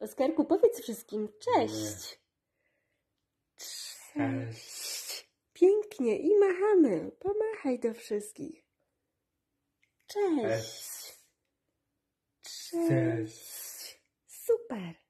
Oskarku, powiedz wszystkim cześć. Cześć. Pięknie i machamy. Pomachaj do wszystkich. Cześć. Cześć. Super.